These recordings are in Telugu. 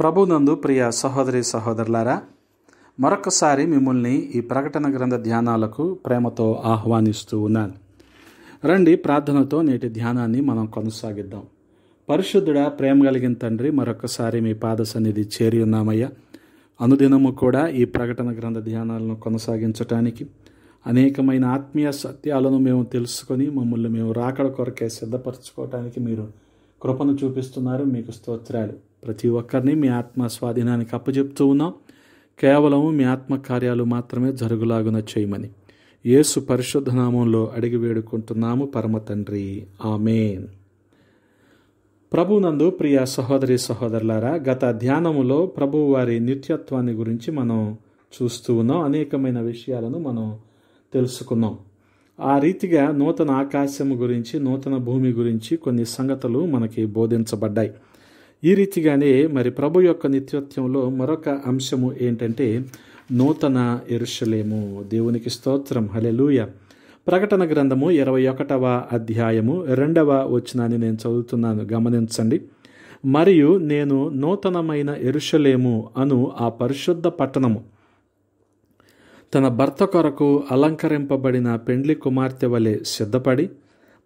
ప్రభునందు ప్రియ సహోదరి సహోదరులారా మరొకసారి మిమ్మల్ని ఈ ప్రకటన గ్రంథ ధ్యానాలకు ప్రేమతో ఆహ్వానిస్తూ ఉన్నాను రండి ప్రార్థనతో నేటి ధ్యానాన్ని మనం కొనసాగిద్దాం పరిశుద్ధుడా ప్రేమ కలిగిన తండ్రి మరొకసారి మీ పాద సన్నిధి చేరి ఉన్నామయ్యా అనుదినము కూడా ఈ ప్రకటన గ్రంథ ధ్యానాలను కొనసాగించటానికి అనేకమైన ఆత్మీయ సత్యాలను మేము తెలుసుకొని మమ్మల్ని మేము రాకడ కొరకే సిద్ధపరచుకోవటానికి మీరు కృపను చూపిస్తున్నారు మీకు స్తోత్రాలు ప్రతి ఒక్కరిని మీ ఆత్మ స్వాధీనానికి అప్పచెప్తూ ఉన్నాం కేవలం మీ ఆత్మ కార్యాలు మాత్రమే జరుగులాగున చేయమని యేసు పరిశుద్ధనామంలో అడిగి వేడుకుంటున్నాము పరమ తండ్రి ఆమెన్ ప్రభునందు ప్రియ సహోదరి సహోదరులారా గత ధ్యానములో ప్రభు వారి నిత్యత్వాన్ని గురించి మనం చూస్తూ ఉన్నాం అనేకమైన విషయాలను మనం తెలుసుకున్నాం ఆ రీతిగా నూతన ఆకాశము గురించి నూతన భూమి గురించి కొన్ని సంగతులు మనకి బోధించబడ్డాయి ఈ రీతిగానే మరి ప్రభు యొక్క నిత్యత్వంలో మరొక అంశము ఏంటంటే నూతన ఎరుషలేము దేవునికి స్తోత్రం హలెలూయ ప్రకటన గ్రంథము ఇరవై ఒకటవ అధ్యాయము రెండవ వచనాన్ని నేను చదువుతున్నాను గమనించండి మరియు నేను నూతనమైన ఎరుషలేము అను ఆ పరిశుద్ధ పట్టణము తన భర్త కొరకు అలంకరింపబడిన పెండ్లి కుమార్తె వలె సిద్ధపడి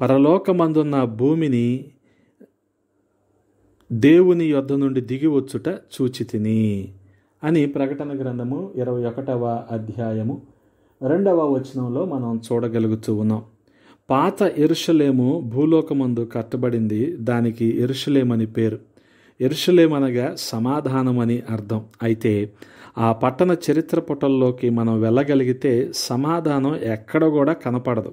పరలోకమందున్న భూమిని దేవుని యొద్ధ నుండి దిగి వచ్చుట చూచితిని అని ప్రకటన గ్రంథము ఇరవై ఒకటవ అధ్యాయము రెండవ వచనంలో మనం చూడగలుగుతూ ఉన్నాం పాత ఎరుషలేము భూలోకమందు కట్టబడింది దానికి ఎరుషలేమని పేరు ఎరుషలేమనగా సమాధానమని అర్థం అయితే ఆ పట్టణ చరిత్ర పుటల్లోకి మనం వెళ్ళగలిగితే సమాధానం ఎక్కడ కూడా కనపడదు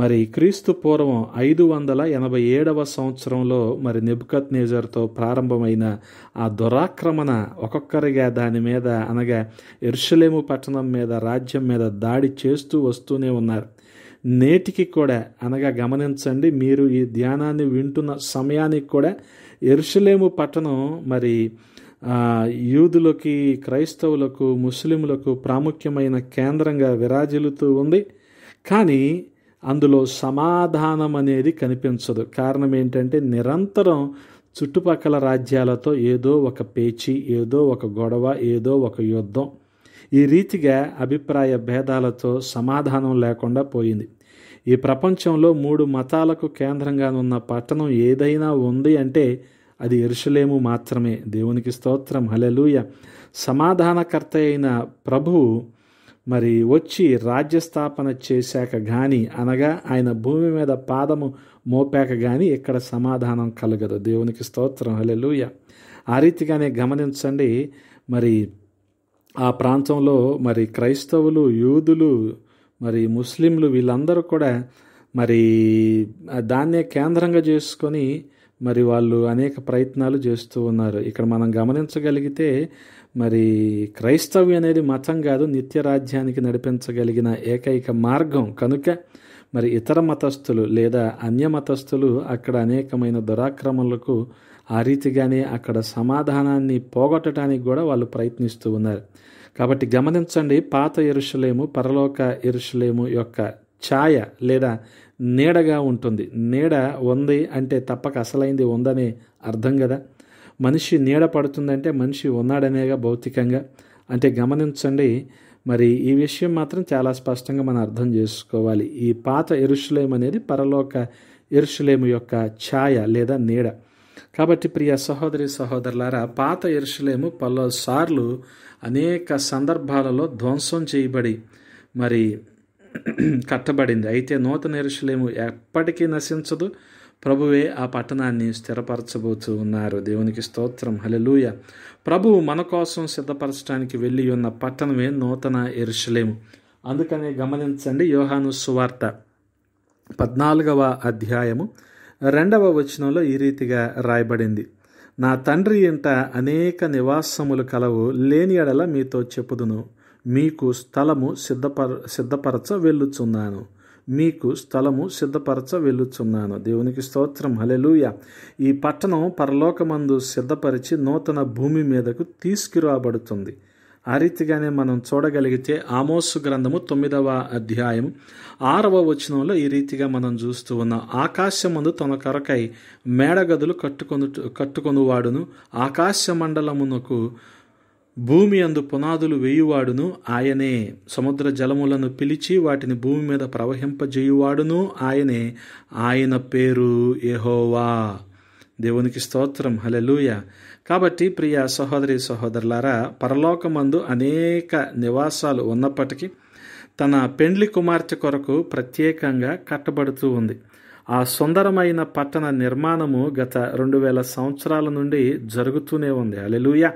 మరి క్రీస్తు పూర్వం ఐదు వందల ఎనభై ఏడవ సంవత్సరంలో మరి నిబ్కత్ నేజర్తో ప్రారంభమైన ఆ దురాక్రమణ ఒక్కొక్కరిగా దాని మీద అనగా ఎర్షలేము పట్టణం మీద రాజ్యం మీద దాడి చేస్తూ వస్తూనే ఉన్నారు నేటికి కూడా అనగా గమనించండి మీరు ఈ ధ్యానాన్ని వింటున్న సమయానికి కూడా ఎర్షలేము పట్టణం మరి యూదులకి క్రైస్తవులకు ముస్లింలకు ప్రాముఖ్యమైన కేంద్రంగా విరాజిల్లుతూ ఉంది కానీ అందులో సమాధానం అనేది కనిపించదు కారణం ఏంటంటే నిరంతరం చుట్టుపక్కల రాజ్యాలతో ఏదో ఒక పేచీ ఏదో ఒక గొడవ ఏదో ఒక యుద్ధం ఈ రీతిగా అభిప్రాయ భేదాలతో సమాధానం లేకుండా పోయింది ఈ ప్రపంచంలో మూడు మతాలకు కేంద్రంగా ఉన్న పట్టణం ఏదైనా ఉంది అంటే అది ఎరుషులేము మాత్రమే దేవునికి స్తోత్రం హలెలూయ సమాధానకర్త అయిన ప్రభువు మరి వచ్చి రాజ్యస్థాపన చేశాక కానీ అనగా ఆయన భూమి మీద పాదము మోపాక కానీ ఇక్కడ సమాధానం కలగదు దేవునికి స్తోత్రం హలెలుయ ఆ రీతిగానే గమనించండి మరి ఆ ప్రాంతంలో మరి క్రైస్తవులు యూదులు మరి ముస్లింలు వీళ్ళందరూ కూడా మరి దాన్నే కేంద్రంగా చేసుకొని మరి వాళ్ళు అనేక ప్రయత్నాలు చేస్తూ ఉన్నారు ఇక్కడ మనం గమనించగలిగితే మరి క్రైస్తవ్యం అనేది మతం కాదు నిత్యరాజ్యానికి నడిపించగలిగిన ఏకైక మార్గం కనుక మరి ఇతర మతస్థులు లేదా అన్య మతస్థులు అక్కడ అనేకమైన దురాక్రమణలకు ఆ రీతిగానే అక్కడ సమాధానాన్ని పోగొట్టడానికి కూడా వాళ్ళు ప్రయత్నిస్తూ ఉన్నారు కాబట్టి గమనించండి పాత ఇరుషులేము పరలోక ఇరుషులేము యొక్క ఛాయ లేదా నీడగా ఉంటుంది నీడ ఉంది అంటే తప్పక అసలైంది ఉందనే అర్థం కదా మనిషి నీడ పడుతుందంటే మనిషి ఉన్నాడనేగా భౌతికంగా అంటే గమనించండి మరి ఈ విషయం మాత్రం చాలా స్పష్టంగా మనం అర్థం చేసుకోవాలి ఈ పాత ఎరుషులేం అనేది పరలోక ఎరుషులేము యొక్క ఛాయ లేదా నీడ కాబట్టి ప్రియ సహోదరి సహోదరులారా పాత ఎరుషులేము పలుసార్లు అనేక సందర్భాలలో ధ్వంసం చేయబడి మరి కట్టబడింది అయితే నూతన ఎరుషులేము ఎప్పటికీ నశించదు ప్రభువే ఆ పట్టణాన్ని స్థిరపరచబోతూ ఉన్నారు దేవునికి స్తోత్రం హలెలూయ ప్రభువు మన కోసం సిద్ధపరచడానికి వెళ్ళి ఉన్న పట్టణమే నూతన ఎరుషులేము అందుకనే గమనించండి యోహాను సువార్త పద్నాలుగవ అధ్యాయము రెండవ వచనంలో ఈ రీతిగా రాయబడింది నా తండ్రి ఇంట అనేక నివాసములు కలవు లేని ఎడల మీతో చెప్పుదును మీకు స్థలము సిద్ధపర సిద్ధపరచ వెళ్ళుచున్నాను మీకు స్థలము సిద్ధపరచ వెళ్ళుచున్నాను దేవునికి స్తోత్రం హలెలుయ ఈ పట్టణం పరలోకమందు సిద్ధపరిచి నూతన భూమి మీదకు తీసుకురాబడుతుంది ఆ రీతిగానే మనం చూడగలిగితే ఆమోసు గ్రంథము తొమ్మిదవ అధ్యాయం ఆరవ వచనంలో ఈ రీతిగా మనం చూస్తూ ఉన్నాం ఆకాశమందు తన కొరకై మేడగదులు కట్టుకొను కట్టుకొనువాడును ఆకాశ మండలమునకు భూమి అందు పునాదులు వేయువాడును ఆయనే సముద్ర జలములను పిలిచి వాటిని భూమి మీద ప్రవహింపజేయువాడును ఆయనే ఆయన పేరు ఎహోవా దేవునికి స్తోత్రం హలెలూయ కాబట్టి ప్రియ సహోదరి సహోదరులారా పరలోకమందు అనేక నివాసాలు ఉన్నప్పటికీ తన పెండ్లి కుమార్తె కొరకు ప్రత్యేకంగా కట్టబడుతూ ఉంది ఆ సుందరమైన పట్టణ నిర్మాణము గత రెండు వేల సంవత్సరాల నుండి జరుగుతూనే ఉంది అలెలుయా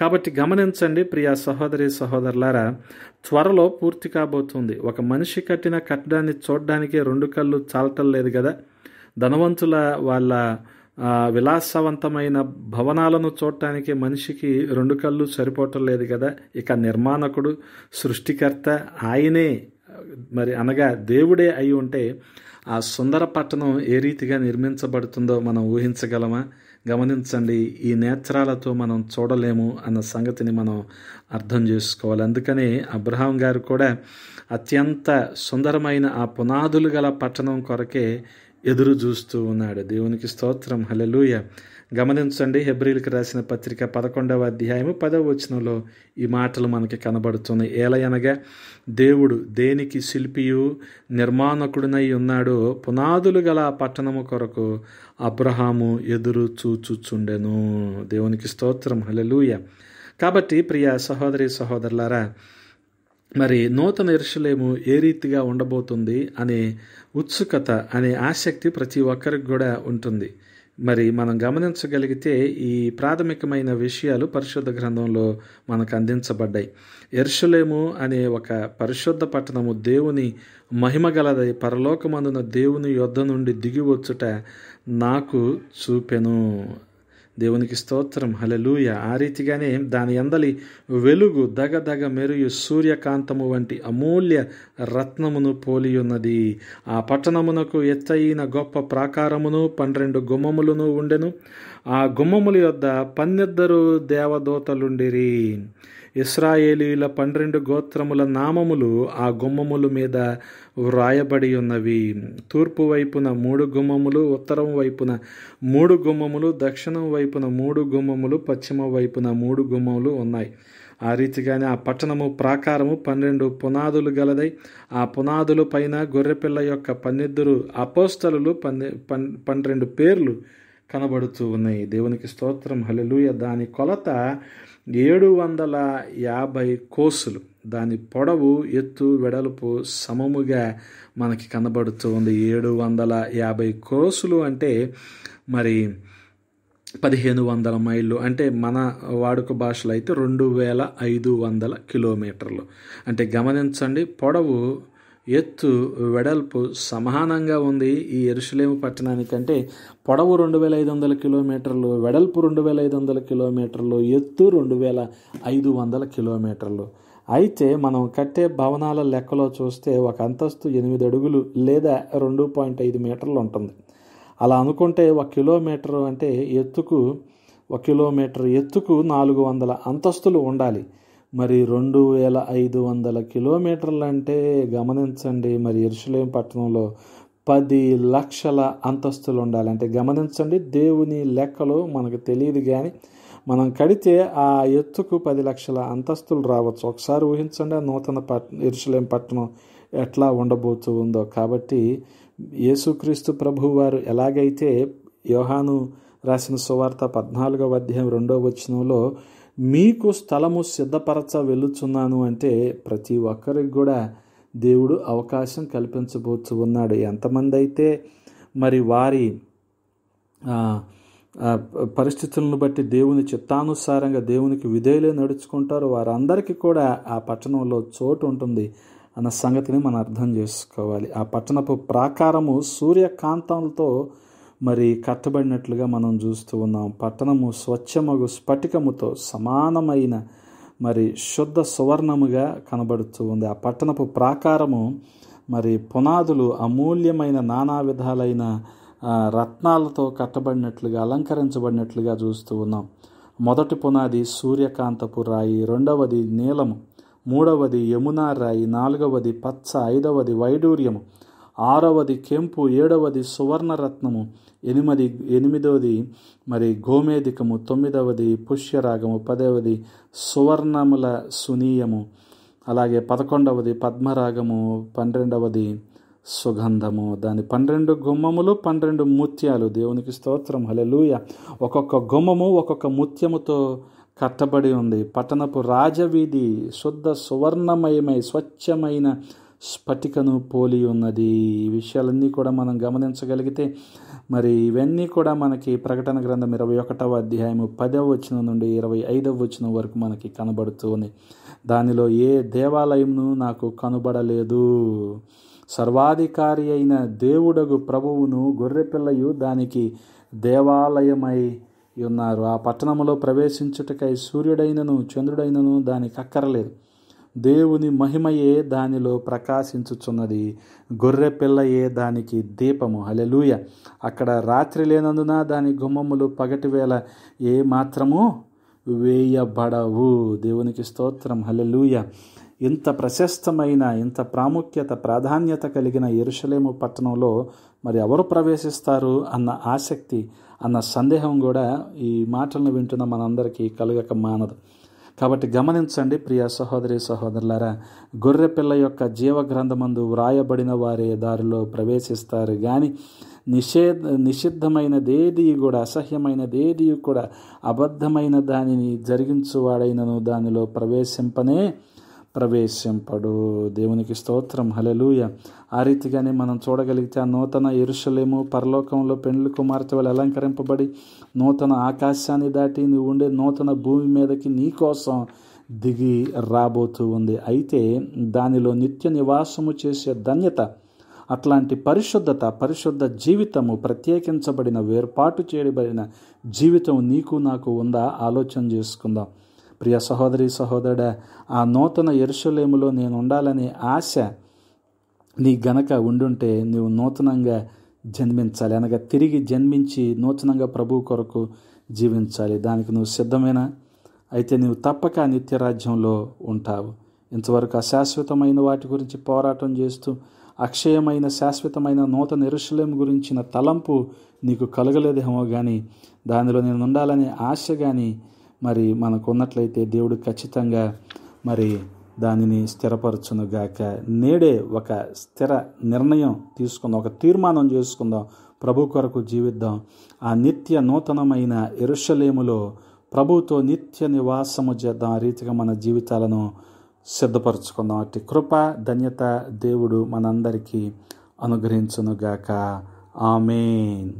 కాబట్టి గమనించండి ప్రియా సహోదరి సహోదరులారా త్వరలో పూర్తి కాబోతుంది ఒక మనిషి కట్టిన కట్టడాన్ని చూడడానికి రెండు కళ్ళు చాలటం లేదు కదా ధనవంతుల వాళ్ళ విలాసవంతమైన భవనాలను చూడటానికి మనిషికి రెండు కళ్ళు సరిపోవటం లేదు కదా ఇక నిర్మాణకుడు సృష్టికర్త ఆయనే మరి అనగా దేవుడే అయి ఉంటే ఆ సుందర పట్టణం ఏ రీతిగా నిర్మించబడుతుందో మనం ఊహించగలమా గమనించండి ఈ నేత్రాలతో మనం చూడలేము అన్న సంగతిని మనం అర్థం చేసుకోవాలి అందుకని అబ్రహాం గారు కూడా అత్యంత సుందరమైన ఆ పునాదులు గల పట్టణం కొరకే ఎదురు చూస్తూ ఉన్నాడు దేవునికి స్తోత్రం హలలుయ గమనించండి హెబ్రిల్కి రాసిన పత్రిక పదకొండవ అధ్యాయము పదవ వచనంలో ఈ మాటలు మనకి కనబడుతున్నాయి ఏలయనగా దేవుడు దేనికి శిల్పియు నిర్మాణకుడినై ఉన్నాడో పునాదులు గల పట్టణము కొరకు అబ్రహాము ఎదురు చూచుచుండెను దేవునికి స్తోత్రం హలలుయ కాబట్టి ప్రియ సహోదరి సహోదరులారా మరి నూతన ఇరుషులేము ఏ రీతిగా ఉండబోతుంది అనే ఉత్సుకత అనే ఆసక్తి ప్రతి ఒక్కరికి కూడా ఉంటుంది మరి మనం గమనించగలిగితే ఈ ప్రాథమికమైన విషయాలు పరిశుద్ధ గ్రంథంలో మనకు అందించబడ్డాయి ఎర్షులేము అనే ఒక పరిశుద్ధ పట్టణము దేవుని మహిమగలదై పరలోకమందున దేవుని యొద్ధ నుండి దిగివచ్చుట నాకు చూపెను దేవునికి స్తోత్రం హలలుయ ఆ రీతిగానే దాని అందలి వెలుగు దగదగ మెరుయు సూర్యకాంతము వంటి అమూల్య రత్నమును పోలియున్నది ఆ పట్టణమునకు ఎత్తయిన గొప్ప ప్రాకారమును పన్నెండు గుమ్మములను ఉండెను ఆ గుమ్మముల యొద్ద పన్నెద్దరు దేవదూతలుండిరి ఇస్రాయేలీల పన్నెండు గోత్రముల నామములు ఆ గుమ్మముల మీద వ్రాయబడి ఉన్నవి తూర్పు వైపున మూడు గుమ్మములు ఉత్తరం వైపున మూడు గుమ్మములు దక్షిణం వైపున మూడు గుమ్మములు పశ్చిమ వైపున మూడు గుమ్మములు ఉన్నాయి ఆ రీతిగానే ఆ పట్టణము ప్రాకారము పన్నెండు పునాదులు గలదై ఆ పునాదుల పైన గొర్రెపిల్ల యొక్క పన్నెద్దరు అపోస్టలు పన్నె పన్నెండు పేర్లు కనబడుతూ ఉన్నాయి దేవునికి స్తోత్రం హలలుయ దాని కొలత ఏడు వందల యాభై కోసులు దాని పొడవు ఎత్తు వెడల్పు సమముగా మనకి కనబడుతూ ఉంది ఏడు వందల యాభై కోసులు అంటే మరి పదిహేను వందల మైళ్ళు అంటే మన వాడుక భాషలో అయితే రెండు వేల ఐదు వందల కిలోమీటర్లు అంటే గమనించండి పొడవు ఎత్తు వెడల్పు సమానంగా ఉంది ఈ ఎరుసలేము పట్టణానికంటే పొడవు రెండు వేల ఐదు వందల కిలోమీటర్లు వెడల్పు రెండు వేల ఐదు వందల కిలోమీటర్లు ఎత్తు రెండు వేల ఐదు వందల కిలోమీటర్లు అయితే మనం కట్టే భవనాల లెక్కలో చూస్తే ఒక అంతస్తు ఎనిమిది అడుగులు లేదా రెండు పాయింట్ ఐదు మీటర్లు ఉంటుంది అలా అనుకుంటే ఒక కిలోమీటర్ అంటే ఎత్తుకు ఒక కిలోమీటర్ ఎత్తుకు నాలుగు వందల అంతస్తులు ఉండాలి మరి రెండు వేల ఐదు వందల కిలోమీటర్లు అంటే గమనించండి మరి ఎరుసలేం పట్టణంలో పది లక్షల అంతస్తులు ఉండాలంటే గమనించండి దేవుని లెక్కలు మనకు తెలియదు కానీ మనం కడితే ఆ ఎత్తుకు పది లక్షల అంతస్తులు రావచ్చు ఒకసారి ఊహించండి ఆ నూతన పట్ ఎరుసలేం పట్టణం ఎట్లా ఉండబోతూ ఉందో కాబట్టి యేసుక్రీస్తు ప్రభు వారు ఎలాగైతే యోహాను రాసిన సువార్త పద్నాలుగవ అధ్యాయం రెండవ వచనంలో మీకు స్థలము సిద్ధపరచ వెళ్ళుచున్నాను అంటే ప్రతి ఒక్కరికి కూడా దేవుడు అవకాశం కల్పించబోచు ఉన్నాడు ఎంతమంది అయితే మరి వారి పరిస్థితులను బట్టి దేవుని చిత్తానుసారంగా దేవునికి విధేయులే నడుచుకుంటారు వారందరికీ కూడా ఆ పట్టణంలో చోటు ఉంటుంది అన్న సంగతిని మనం అర్థం చేసుకోవాలి ఆ పట్టణపు ప్రాకారము సూర్యకాంతంతో మరి కట్టబడినట్లుగా మనం చూస్తూ ఉన్నాం పట్టణము స్వచ్ఛమగు స్ఫటికముతో సమానమైన మరి శుద్ధ సువర్ణముగా కనబడుతూ ఉంది ఆ పట్టణపు ప్రాకారము మరి పునాదులు అమూల్యమైన నానా విధాలైన రత్నాలతో కట్టబడినట్లుగా అలంకరించబడినట్లుగా చూస్తూ ఉన్నాం మొదటి పునాది సూర్యకాంతపు రాయి రెండవది నీలము మూడవది యమునా రాయి నాలుగవది పచ్చ ఐదవది వైడూర్యము ఆరవది కెంపు ఏడవది సువర్ణరత్నము ఎనిమిది ఎనిమిదవది మరి గోమేదికము తొమ్మిదవది పుష్యరాగము పదవది సువర్ణముల సునీయము అలాగే పదకొండవది పద్మరాగము పన్నెండవది సుగంధము దాని పన్నెండు గుమ్మములు పన్నెండు ముత్యాలు దేవునికి స్తోత్రం హలెలూయ ఒక్కొక్క గుమ్మము ఒక్కొక్క ముత్యముతో కట్టబడి ఉంది పట్టణపు రాజవీధి శుద్ధ సువర్ణమయమై స్వచ్ఛమైన స్ఫటికను పోలి ఉన్నది ఈ విషయాలన్నీ కూడా మనం గమనించగలిగితే మరి ఇవన్నీ కూడా మనకి ప్రకటన గ్రంథం ఇరవై ఒకటవ అధ్యాయము పదవ వచనం నుండి ఇరవై ఐదవ వచనం వరకు మనకి కనబడుతూ దానిలో ఏ దేవాలయంను నాకు కనబడలేదు సర్వాధికారి అయిన దేవుడగు ప్రభువును గొర్రెపిల్లయు దానికి దేవాలయమై ఉన్నారు ఆ పట్టణంలో ప్రవేశించుటకై సూర్యుడైనను చంద్రుడైనను దానికి అక్కరలేదు దేవుని మహిమయే దానిలో ప్రకాశించుచున్నది గొర్రె పిల్లయే దానికి దీపము హలెలూయ అక్కడ రాత్రి లేనందున దాని గుమ్మములు వేళ ఏ మాత్రము వేయబడవు దేవునికి స్తోత్రం హలెలూయ ఇంత ప్రశస్తమైన ఇంత ప్రాముఖ్యత ప్రాధాన్యత కలిగిన ఎరుషలేము పట్టణంలో మరి ఎవరు ప్రవేశిస్తారు అన్న ఆసక్తి అన్న సందేహం కూడా ఈ మాటలను వింటున్న మనందరికీ కలగక మానదు కాబట్టి గమనించండి ప్రియ సహోదరి సహోదరులారా గొర్రె పిల్ల యొక్క జీవ గ్రంథమందు వ్రాయబడిన వారే దారిలో ప్రవేశిస్తారు కానీ నిషేధ నిషిద్ధమైనదేది కూడా అసహ్యమైనదేది కూడా అబద్ధమైన దానిని జరిగించువాడైనను దానిలో ప్రవేశింపనే ప్రవేశింపడు దేవునికి స్తోత్రం హలెలూయ ఆ రీతిగానే మనం చూడగలిగితే ఆ నూతన ఎరుషలేము పరలోకంలో పెండ్లు కుమార్తె వాళ్ళు అలంకరింపబడి నూతన ఆకాశాన్ని దాటి నువ్వు ఉండే నూతన భూమి మీదకి నీకోసం దిగి రాబోతూ ఉంది అయితే దానిలో నిత్య నివాసము చేసే ధన్యత అట్లాంటి పరిశుద్ధత పరిశుద్ధ జీవితము ప్రత్యేకించబడిన వేర్పాటు చేయబడిన జీవితం నీకు నాకు ఉందా ఆలోచన చేసుకుందాం ప్రియ సహోదరి సహోదరుడ ఆ నూతన ఎరుసలేములో నేను ఉండాలనే ఆశ నీ గనక ఉండుంటే నువ్వు నూతనంగా జన్మించాలి అనగా తిరిగి జన్మించి నూతనంగా ప్రభు కొరకు జీవించాలి దానికి నువ్వు సిద్ధమేనా అయితే నువ్వు తప్పక నిత్యరాజ్యంలో ఉంటావు ఇంతవరకు అశాశ్వతమైన వాటి గురించి పోరాటం చేస్తూ అక్షయమైన శాశ్వతమైన నూతన ఎరుశలేం గురించిన తలంపు నీకు కలగలేదేమో కానీ దానిలో నేను ఉండాలనే ఆశ కానీ మరి మనకున్నట్లయితే దేవుడు ఖచ్చితంగా మరి దానిని స్థిరపరచును గాక నేడే ఒక స్థిర నిర్ణయం తీసుకుందాం ఒక తీర్మానం చేసుకుందాం ప్రభు కొరకు జీవిద్దాం ఆ నిత్య నూతనమైన ఎరుషలేములో ప్రభుతో నిత్య నివాసము చేద్దాం ఆ రీతిగా మన జీవితాలను సిద్ధపరచుకుందాం అట్టి కృప ధన్యత దేవుడు మనందరికీ గాక ఆమెన్